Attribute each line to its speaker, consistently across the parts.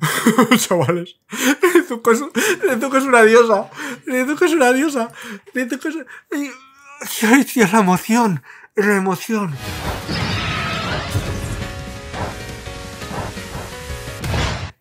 Speaker 1: Chavales, Nezuko es, es una diosa. Nezuko es una diosa. Nezuko es. ¡Ay, la emoción! ¡La emoción!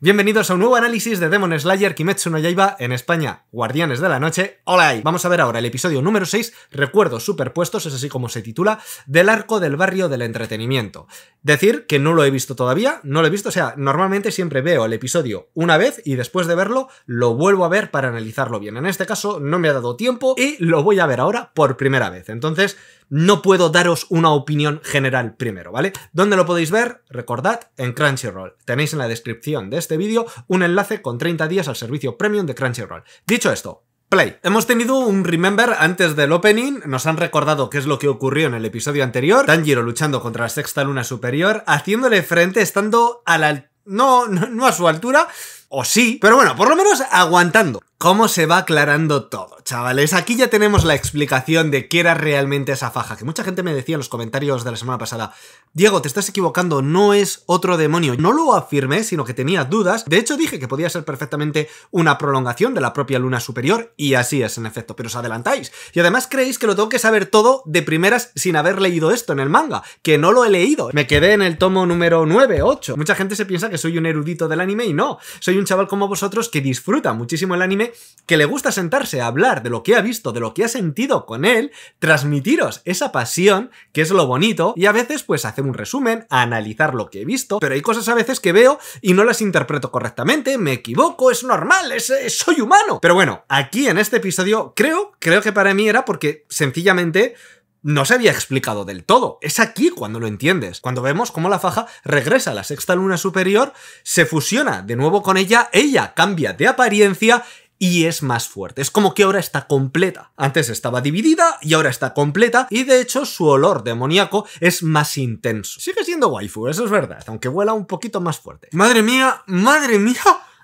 Speaker 1: Bienvenidos a un nuevo análisis de Demon Slayer Kimetsu no Yaiba en España, Guardianes de la Noche. Hola, vamos a ver ahora el episodio número 6, Recuerdos Superpuestos, es así como se titula, del arco del barrio del entretenimiento. Decir que no lo he visto todavía, no lo he visto, o sea, normalmente siempre veo el episodio una vez y después de verlo lo vuelvo a ver para analizarlo bien. En este caso no me ha dado tiempo y lo voy a ver ahora por primera vez. Entonces, no puedo daros una opinión general primero, ¿vale? ¿Dónde lo podéis ver? Recordad, en Crunchyroll. Tenéis en la descripción de este vídeo un enlace con 30 días al servicio premium de Crunchyroll. Dicho esto, Play. Hemos tenido un remember antes del opening, nos han recordado qué es lo que ocurrió en el episodio anterior, Tanjiro luchando contra la sexta luna superior, haciéndole frente estando a la... no, no, no a su altura, o sí, pero bueno, por lo menos aguantando cómo se va aclarando todo, chavales. Aquí ya tenemos la explicación de qué era realmente esa faja, que mucha gente me decía en los comentarios de la semana pasada, Diego, te estás equivocando, no es otro demonio. No lo afirmé, sino que tenía dudas. De hecho, dije que podía ser perfectamente una prolongación de la propia luna superior, y así es, en efecto, pero os adelantáis. Y además creéis que lo tengo que saber todo de primeras sin haber leído esto en el manga, que no lo he leído. Me quedé en el tomo número 9, 8. Mucha gente se piensa que soy un erudito del anime, y no. Soy un chaval como vosotros que disfruta muchísimo el anime que le gusta sentarse a hablar de lo que ha visto, de lo que ha sentido con él, transmitiros esa pasión, que es lo bonito, y a veces pues hacer un resumen, analizar lo que he visto, pero hay cosas a veces que veo y no las interpreto correctamente, me equivoco, es normal, eh, soy humano. Pero bueno, aquí en este episodio creo, creo que para mí era porque sencillamente no se había explicado del todo. Es aquí cuando lo entiendes, cuando vemos cómo la faja regresa a la sexta luna superior, se fusiona de nuevo con ella, ella cambia de apariencia y es más fuerte. Es como que ahora está completa. Antes estaba dividida y ahora está completa y de hecho su olor demoníaco es más intenso. Sigue siendo waifu, eso es verdad, aunque vuela un poquito más fuerte. Madre mía, madre mía.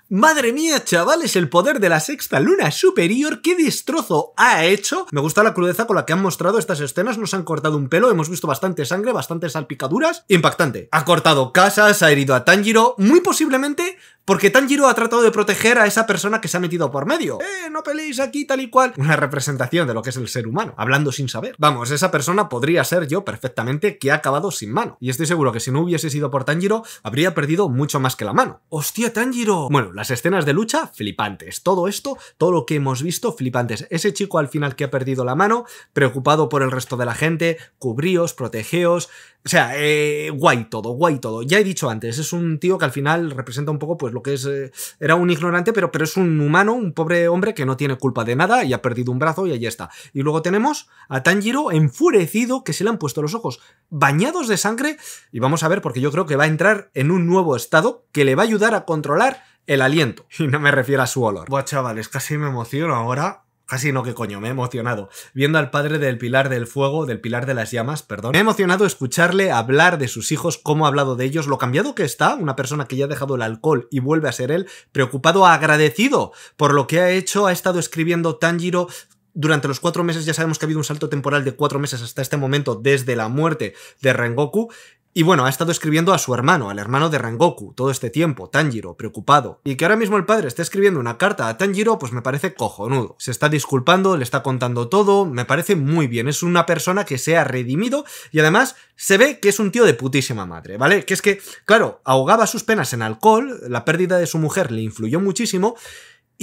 Speaker 1: Madre mía, chavales, el poder de la sexta luna superior, qué destrozo ha hecho. Me gusta la crudeza con la que han mostrado estas escenas, nos han cortado un pelo, hemos visto bastante sangre, bastantes salpicaduras. Impactante. Ha cortado casas, ha herido a Tanjiro, muy posiblemente porque Tanjiro ha tratado de proteger a esa persona que se ha metido por medio. ¡Eh, no peleéis aquí, tal y cual! Una representación de lo que es el ser humano, hablando sin saber. Vamos, esa persona podría ser yo perfectamente que ha acabado sin mano. Y estoy seguro que si no hubiese sido por Tanjiro, habría perdido mucho más que la mano. ¡Hostia, Tanjiro! Bueno, las escenas de lucha, flipantes. Todo esto, todo lo que hemos visto, flipantes. Ese chico al final que ha perdido la mano, preocupado por el resto de la gente, cubríos, protegeos... O sea, eh, guay todo, guay todo. Ya he dicho antes, es un tío que al final representa un poco, pues, lo que es, eh, era un ignorante, pero, pero es un humano, un pobre hombre que no tiene culpa de nada y ha perdido un brazo y ahí está. Y luego tenemos a Tanjiro enfurecido, que se le han puesto los ojos bañados de sangre, y vamos a ver, porque yo creo que va a entrar en un nuevo estado que le va a ayudar a controlar el aliento, y no me refiero a su olor. Buah, chavales, casi me emociono ahora casi no que coño, me he emocionado, viendo al padre del Pilar del Fuego, del Pilar de las Llamas, perdón. Me he emocionado escucharle hablar de sus hijos, cómo ha hablado de ellos, lo cambiado que está, una persona que ya ha dejado el alcohol y vuelve a ser él, preocupado, agradecido por lo que ha hecho, ha estado escribiendo Tanjiro durante los cuatro meses ya sabemos que ha habido un salto temporal de cuatro meses hasta este momento desde la muerte de Rengoku y bueno, ha estado escribiendo a su hermano, al hermano de Rangoku todo este tiempo, Tanjiro, preocupado. Y que ahora mismo el padre esté escribiendo una carta a Tanjiro, pues me parece cojonudo. Se está disculpando, le está contando todo, me parece muy bien. Es una persona que se ha redimido y además se ve que es un tío de putísima madre, ¿vale? Que es que, claro, ahogaba sus penas en alcohol, la pérdida de su mujer le influyó muchísimo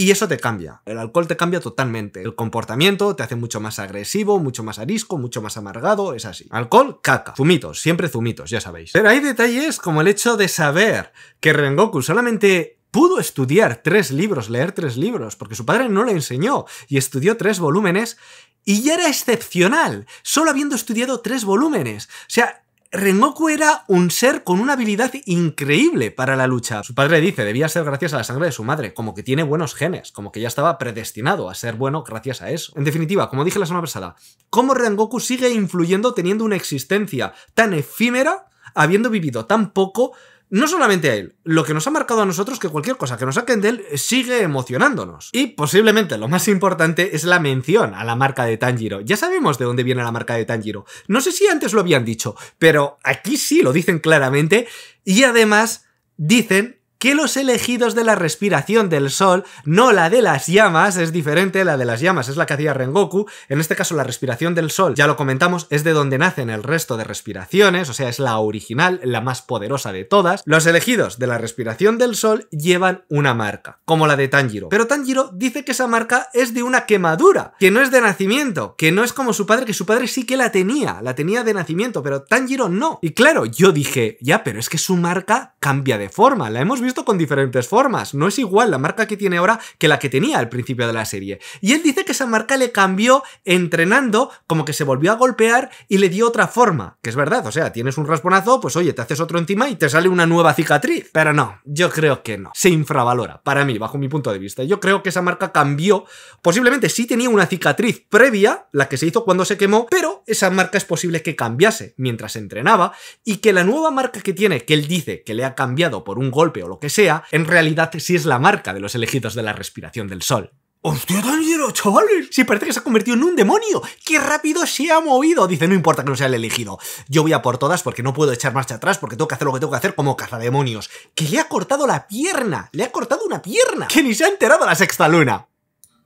Speaker 1: y eso te cambia. El alcohol te cambia totalmente. El comportamiento te hace mucho más agresivo, mucho más arisco, mucho más amargado, es así. Alcohol, caca. Zumitos, siempre zumitos, ya sabéis. Pero hay detalles como el hecho de saber que Rengoku solamente pudo estudiar tres libros, leer tres libros, porque su padre no le enseñó y estudió tres volúmenes y ya era excepcional, solo habiendo estudiado tres volúmenes. O sea, Rengoku era un ser con una habilidad increíble para la lucha. Su padre dice, debía ser gracias a la sangre de su madre, como que tiene buenos genes, como que ya estaba predestinado a ser bueno gracias a eso. En definitiva, como dije la semana pasada, cómo Rengoku sigue influyendo teniendo una existencia tan efímera, habiendo vivido tan poco, no solamente a él, lo que nos ha marcado a nosotros que cualquier cosa que nos saquen de él eh, sigue emocionándonos. Y posiblemente lo más importante es la mención a la marca de Tanjiro. Ya sabemos de dónde viene la marca de Tanjiro. No sé si antes lo habían dicho, pero aquí sí lo dicen claramente y además dicen que los elegidos de la respiración del sol, no la de las llamas, es diferente, la de las llamas es la que hacía Rengoku, en este caso la respiración del sol, ya lo comentamos, es de donde nacen el resto de respiraciones, o sea, es la original, la más poderosa de todas, los elegidos de la respiración del sol llevan una marca, como la de Tanjiro, pero Tanjiro dice que esa marca es de una quemadura, que no es de nacimiento, que no es como su padre, que su padre sí que la tenía, la tenía de nacimiento, pero Tanjiro no. Y claro, yo dije, ya, pero es que su marca cambia de forma, la hemos visto esto con diferentes formas. No es igual la marca que tiene ahora que la que tenía al principio de la serie. Y él dice que esa marca le cambió entrenando, como que se volvió a golpear y le dio otra forma. Que es verdad, o sea, tienes un rasponazo, pues oye, te haces otro encima y te sale una nueva cicatriz. Pero no, yo creo que no. Se infravalora, para mí, bajo mi punto de vista. Yo creo que esa marca cambió. Posiblemente sí tenía una cicatriz previa, la que se hizo cuando se quemó, pero esa marca es posible que cambiase mientras entrenaba y que la nueva marca que tiene, que él dice que le ha cambiado por un golpe o lo que sea, en realidad sí es la marca de los elegidos de la respiración del sol. ¡Hostia, Daniel, chavales! Si parece que se ha convertido en un demonio. ¡Qué rápido se ha movido! Dice, no importa que no sea el elegido. Yo voy a por todas porque no puedo echar marcha atrás porque tengo que hacer lo que tengo que hacer como cazademonios. ¡Que le ha cortado la pierna! ¡Le ha cortado una pierna! ¡Que ni se ha enterado la sexta luna!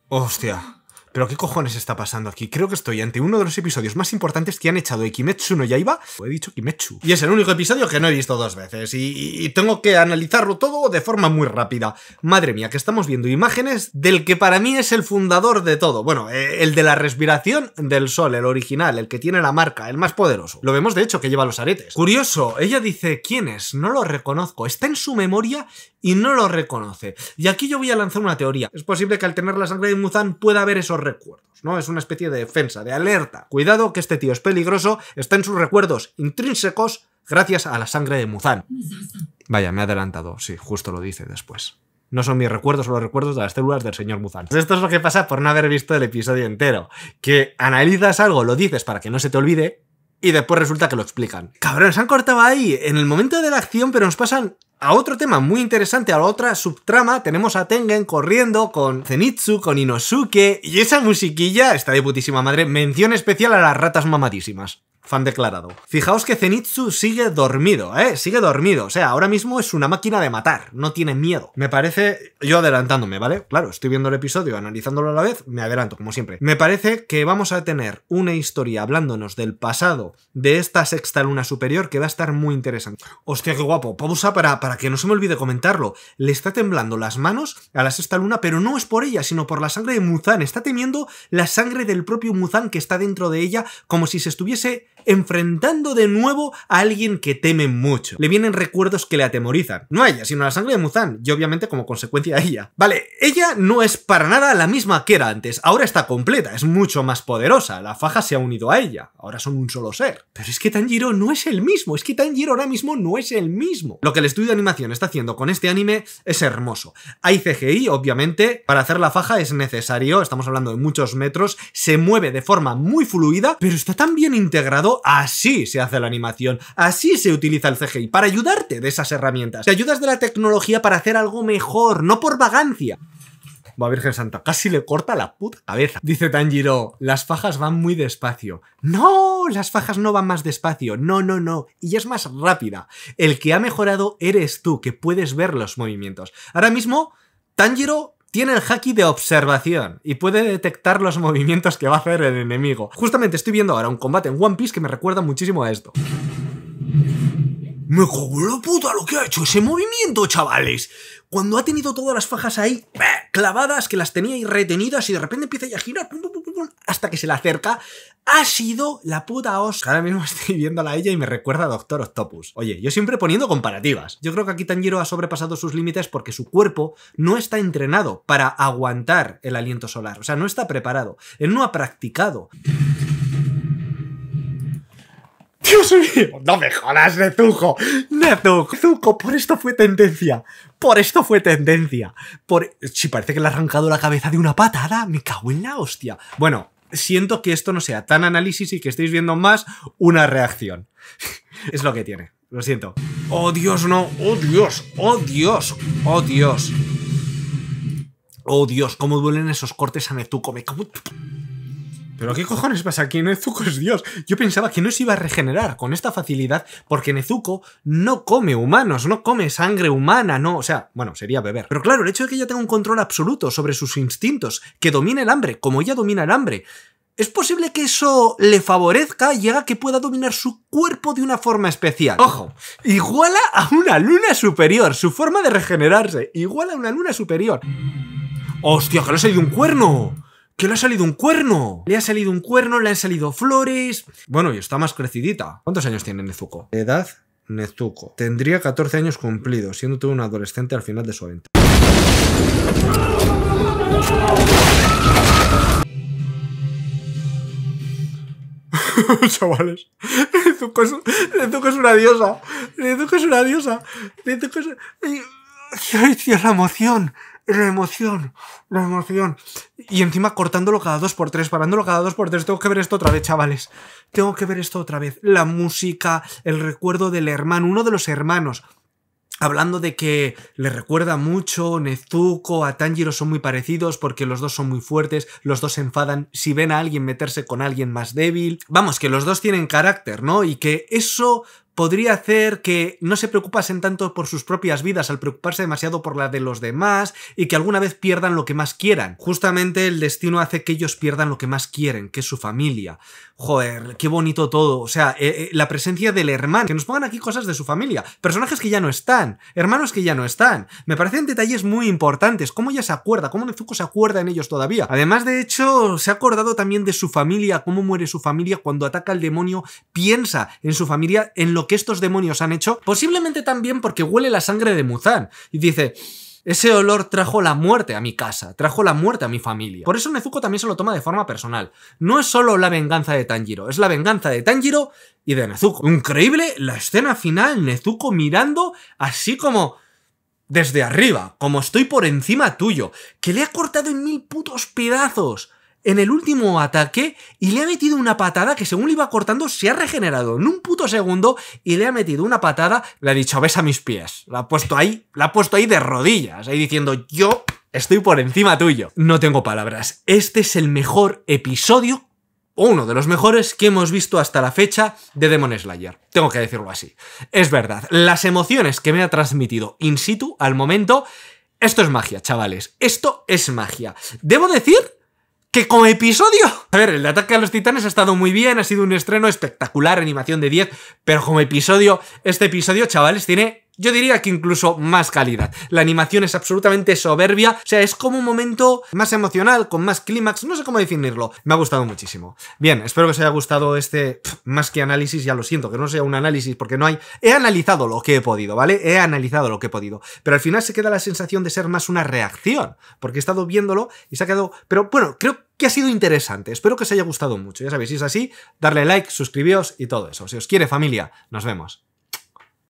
Speaker 1: ¡Hostia! ¿Pero qué cojones está pasando aquí? Creo que estoy ante uno de los episodios más importantes que han echado de Kimetsu no Yaiba. O he dicho Kimetsu. Y es el único episodio que no he visto dos veces. Y, tengo que analizarlo todo de forma muy rápida. Madre mía, que estamos viendo imágenes del que para mí es el fundador de todo. Bueno, eh, el de la respiración del sol, el original, el que tiene la marca, el más poderoso. Lo vemos, de hecho, que lleva los aretes. Curioso, ella dice, ¿quién es? No lo reconozco. Está en su memoria y no lo reconoce. Y aquí yo voy a lanzar una teoría. Es posible que al tener la sangre de Muzan pueda haber esos recuerdos, ¿no? Es una especie de defensa, de alerta. Cuidado que este tío es peligroso, está en sus recuerdos intrínsecos gracias a la sangre de Muzan. Vaya, me ha adelantado, sí, justo lo dice después. No son mis recuerdos, son los recuerdos de las células del señor Muzan. Pues esto es lo que pasa por no haber visto el episodio entero. Que analizas algo, lo dices para que no se te olvide, y después resulta que lo explican. Cabrón, se han cortado ahí, en el momento de la acción, pero nos pasan a otro tema muy interesante, a la otra subtrama, tenemos a Tengen corriendo con Zenitsu, con Inosuke, y esa musiquilla está de putísima madre. Mención especial a las ratas mamadísimas fan declarado. Fijaos que Zenitsu sigue dormido, ¿eh? Sigue dormido. O sea, ahora mismo es una máquina de matar, no tiene miedo. Me parece, yo adelantándome, ¿vale? Claro, estoy viendo el episodio, analizándolo a la vez, me adelanto, como siempre. Me parece que vamos a tener una historia hablándonos del pasado de esta sexta luna superior que va a estar muy interesante. Hostia, qué guapo. Pausa para, para que no se me olvide comentarlo. Le está temblando las manos a la sexta luna, pero no es por ella, sino por la sangre de Muzan. Está temiendo la sangre del propio Muzan que está dentro de ella, como si se estuviese enfrentando de nuevo a alguien que teme mucho. Le vienen recuerdos que le atemorizan. No a ella, sino a la sangre de Muzan, y obviamente como consecuencia a ella. Vale, ella no es para nada la misma que era antes, ahora está completa, es mucho más poderosa, la faja se ha unido a ella, ahora son un solo ser. Pero es que Tanjiro no es el mismo, es que Tanjiro ahora mismo no es el mismo. Lo que el estudio de animación está haciendo con este anime es hermoso. Hay CGI, obviamente, para hacer la faja es necesario, estamos hablando de muchos metros, se mueve de forma muy fluida, pero está tan bien integrado así se hace la animación, así se utiliza el CGI, para ayudarte de esas herramientas. Te ayudas de la tecnología para hacer algo mejor, no por vagancia. Va, Virgen Santa, casi le corta la puta cabeza. Dice Tanjiro, las fajas van muy despacio. No, las fajas no van más despacio. No, no, no. Y es más rápida. El que ha mejorado eres tú, que puedes ver los movimientos. Ahora mismo, Tanjiro tiene el haki de observación y puede detectar los movimientos que va a hacer el enemigo. Justamente estoy viendo ahora un combate en One Piece que me recuerda muchísimo a esto. Me cago la puta lo que ha hecho ese movimiento, chavales. Cuando ha tenido todas las fajas ahí clavadas, que las tenía ahí retenidas y de repente empieza ya a girar hasta que se le acerca ha sido la puta os. Ahora mismo estoy viéndola a ella y me recuerda a Doctor Octopus. Oye, yo siempre poniendo comparativas. Yo creo que aquí Tanjiro ha sobrepasado sus límites porque su cuerpo no está entrenado para aguantar el aliento solar. O sea, no está preparado. Él no ha practicado. Dios mío, no me jodas, Nezuko. Nezuko, por esto fue tendencia. Por esto fue tendencia. Por... Si parece que le ha arrancado la cabeza de una patada, me cago en la hostia. Bueno, siento que esto no sea tan análisis y que estéis viendo más una reacción. es lo que tiene, lo siento. ¡Oh Dios, no! ¡Oh Dios! ¡Oh Dios! ¡Oh Dios! ¡Oh Dios! ¿Cómo duelen esos cortes a Netuco? Me ¿Pero qué cojones pasa aquí? Nezuko es Dios. Yo pensaba que no se iba a regenerar con esta facilidad porque Nezuko no come humanos, no come sangre humana, no. O sea, bueno, sería beber. Pero claro, el hecho de que ella tenga un control absoluto sobre sus instintos, que domine el hambre, como ella domina el hambre, es posible que eso le favorezca y haga que pueda dominar su cuerpo de una forma especial. Ojo, iguala a una luna superior, su forma de regenerarse, iguala a una luna superior. ¡Hostia, que no ha salido un cuerno! ¡Que le ha salido un cuerno! Le ha salido un cuerno, le han salido flores. Bueno, y está más crecidita. ¿Cuántos años tiene Nezuko? edad, Nezuko. Tendría 14 años cumplidos, siendo todo un adolescente al final de su aventura. Chavales, Nezuko es, Nezuko es una diosa. Nezuko es una diosa. Nezuko la emoción, la emoción, la emoción. Y encima cortándolo cada dos por tres, parándolo cada dos por tres. Tengo que ver esto otra vez, chavales. Tengo que ver esto otra vez. La música, el recuerdo del hermano, uno de los hermanos. Hablando de que le recuerda mucho, Nezuko, a Tanjiro son muy parecidos porque los dos son muy fuertes, los dos se enfadan si ven a alguien meterse con alguien más débil. Vamos, que los dos tienen carácter, ¿no? Y que eso podría hacer que no se preocupasen tanto por sus propias vidas al preocuparse demasiado por la de los demás y que alguna vez pierdan lo que más quieran. Justamente el destino hace que ellos pierdan lo que más quieren, que es su familia. Joder, qué bonito todo. O sea, eh, eh, la presencia del hermano. Que nos pongan aquí cosas de su familia. Personajes que ya no están. Hermanos que ya no están. Me parecen detalles muy importantes. Cómo ella se acuerda, cómo Nezuko se acuerda en ellos todavía. Además, de hecho, se ha acordado también de su familia, cómo muere su familia cuando ataca al demonio. Piensa en su familia, en lo que estos demonios han hecho, posiblemente también porque huele la sangre de Muzan y dice... Ese olor trajo la muerte a mi casa, trajo la muerte a mi familia. Por eso Nezuko también se lo toma de forma personal. No es solo la venganza de Tanjiro, es la venganza de Tanjiro y de Nezuko. Increíble la escena final, Nezuko mirando así como desde arriba, como estoy por encima tuyo, que le ha cortado en mil putos pedazos en el último ataque y le ha metido una patada que según le iba cortando se ha regenerado en un puto segundo y le ha metido una patada, le ha dicho, ves a mis pies. La ha puesto ahí, la ha puesto ahí de rodillas, ahí diciendo, yo estoy por encima tuyo. No tengo palabras. Este es el mejor episodio uno de los mejores que hemos visto hasta la fecha de Demon Slayer. Tengo que decirlo así. Es verdad, las emociones que me ha transmitido in situ al momento, esto es magia, chavales. Esto es magia. Debo decir que como episodio... A ver, el Ataque a los Titanes ha estado muy bien, ha sido un estreno espectacular, animación de 10, pero como episodio, este episodio, chavales, tiene yo diría que incluso más calidad. La animación es absolutamente soberbia, o sea, es como un momento más emocional, con más clímax, no sé cómo definirlo. Me ha gustado muchísimo. Bien, espero que os haya gustado este más que análisis, ya lo siento, que no sea un análisis porque no hay... He analizado lo que he podido, ¿vale? He analizado lo que he podido, pero al final se queda la sensación de ser más una reacción, porque he estado viéndolo y se ha quedado... Pero bueno, creo que ha sido interesante. Espero que os haya gustado mucho. Ya sabéis, si es así, darle like, suscribíos y todo eso. Si os quiere familia, nos vemos.